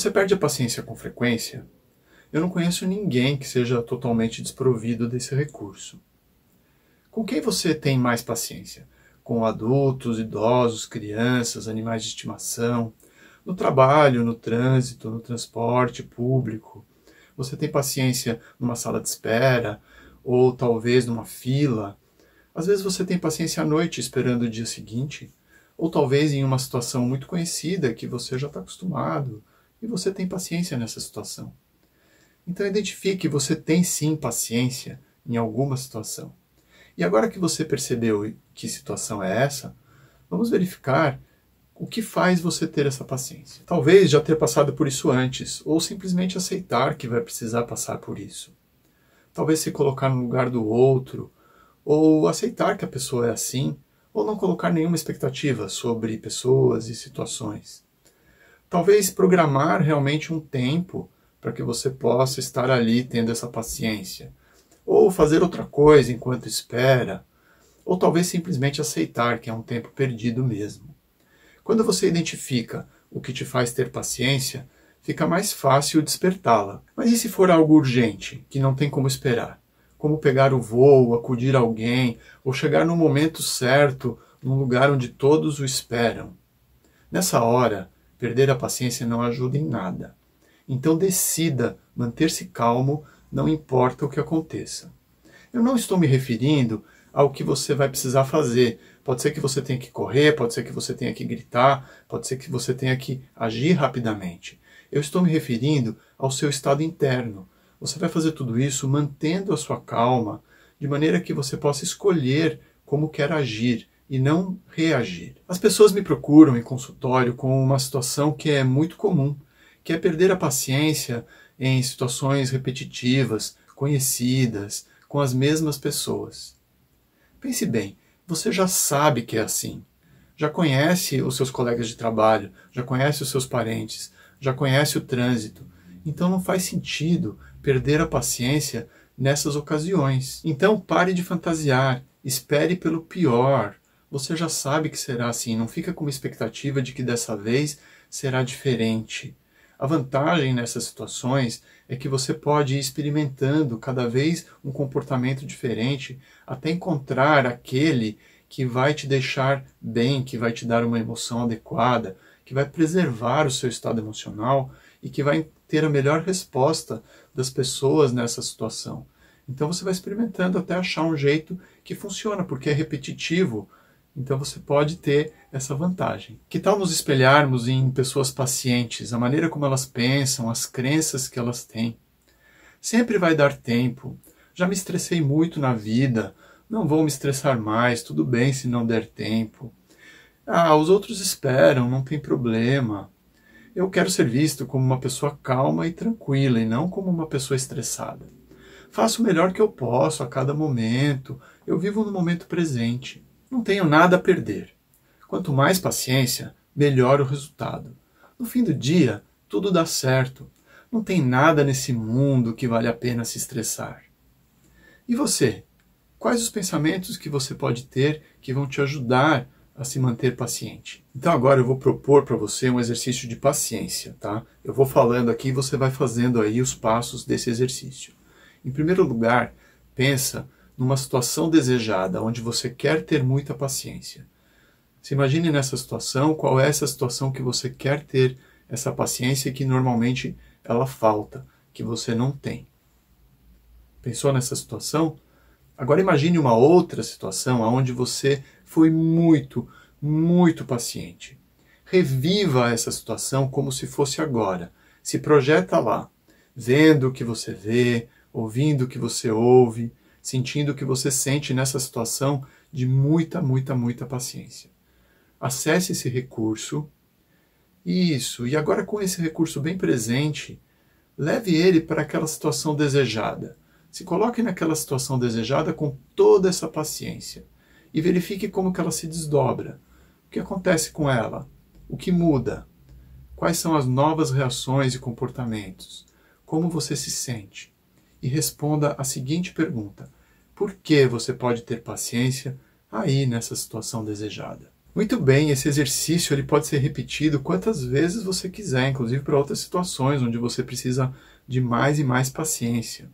Você perde a paciência com frequência? Eu não conheço ninguém que seja totalmente desprovido desse recurso. Com quem você tem mais paciência? Com adultos, idosos, crianças, animais de estimação? No trabalho, no trânsito, no transporte público? Você tem paciência numa sala de espera? Ou talvez numa fila? Às vezes você tem paciência à noite esperando o dia seguinte? Ou talvez em uma situação muito conhecida que você já está acostumado? e você tem paciência nessa situação. Então identifique, você tem sim paciência em alguma situação. E agora que você percebeu que situação é essa, vamos verificar o que faz você ter essa paciência. Talvez já ter passado por isso antes, ou simplesmente aceitar que vai precisar passar por isso. Talvez se colocar no lugar do outro, ou aceitar que a pessoa é assim, ou não colocar nenhuma expectativa sobre pessoas e situações talvez programar realmente um tempo para que você possa estar ali tendo essa paciência. Ou fazer outra coisa enquanto espera. Ou talvez simplesmente aceitar que é um tempo perdido mesmo. Quando você identifica o que te faz ter paciência, fica mais fácil despertá-la. Mas e se for algo urgente, que não tem como esperar? Como pegar o voo, acudir alguém, ou chegar no momento certo, num lugar onde todos o esperam? Nessa hora, Perder a paciência não ajuda em nada. Então decida manter-se calmo, não importa o que aconteça. Eu não estou me referindo ao que você vai precisar fazer. Pode ser que você tenha que correr, pode ser que você tenha que gritar, pode ser que você tenha que agir rapidamente. Eu estou me referindo ao seu estado interno. Você vai fazer tudo isso mantendo a sua calma, de maneira que você possa escolher como quer agir e não reagir. As pessoas me procuram em consultório com uma situação que é muito comum, que é perder a paciência em situações repetitivas, conhecidas, com as mesmas pessoas. Pense bem, você já sabe que é assim. Já conhece os seus colegas de trabalho, já conhece os seus parentes, já conhece o trânsito. Então não faz sentido perder a paciência nessas ocasiões. Então pare de fantasiar, espere pelo pior, você já sabe que será assim, não fica com uma expectativa de que dessa vez será diferente. A vantagem nessas situações é que você pode ir experimentando cada vez um comportamento diferente até encontrar aquele que vai te deixar bem, que vai te dar uma emoção adequada, que vai preservar o seu estado emocional e que vai ter a melhor resposta das pessoas nessa situação. Então você vai experimentando até achar um jeito que funciona, porque é repetitivo, então você pode ter essa vantagem. Que tal nos espelharmos em pessoas pacientes, a maneira como elas pensam, as crenças que elas têm? Sempre vai dar tempo. Já me estressei muito na vida. Não vou me estressar mais. Tudo bem se não der tempo. Ah, os outros esperam, não tem problema. Eu quero ser visto como uma pessoa calma e tranquila e não como uma pessoa estressada. Faço o melhor que eu posso a cada momento. Eu vivo no momento presente. Não tenho nada a perder. Quanto mais paciência, melhor o resultado. No fim do dia, tudo dá certo. Não tem nada nesse mundo que vale a pena se estressar. E você? Quais os pensamentos que você pode ter que vão te ajudar a se manter paciente? Então agora eu vou propor para você um exercício de paciência, tá? Eu vou falando aqui e você vai fazendo aí os passos desse exercício. Em primeiro lugar, pensa numa situação desejada, onde você quer ter muita paciência. Se imagine nessa situação, qual é essa situação que você quer ter essa paciência que normalmente ela falta, que você não tem. Pensou nessa situação? Agora imagine uma outra situação onde você foi muito, muito paciente. Reviva essa situação como se fosse agora. Se projeta lá, vendo o que você vê, ouvindo o que você ouve, sentindo o que você sente nessa situação de muita, muita, muita paciência. Acesse esse recurso. Isso. E agora, com esse recurso bem presente, leve ele para aquela situação desejada. Se coloque naquela situação desejada com toda essa paciência e verifique como que ela se desdobra. O que acontece com ela? O que muda? Quais são as novas reações e comportamentos? Como você se sente? e responda a seguinte pergunta: Por que você pode ter paciência aí nessa situação desejada? Muito bem, esse exercício ele pode ser repetido quantas vezes você quiser, inclusive para outras situações onde você precisa de mais e mais paciência.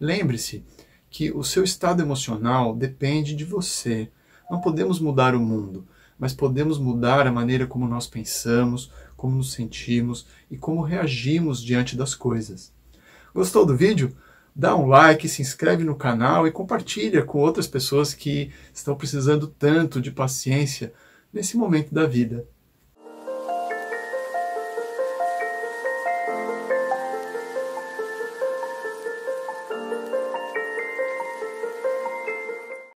Lembre-se que o seu estado emocional depende de você. Não podemos mudar o mundo, mas podemos mudar a maneira como nós pensamos, como nos sentimos e como reagimos diante das coisas. Gostou do vídeo? dá um like, se inscreve no canal e compartilha com outras pessoas que estão precisando tanto de paciência nesse momento da vida.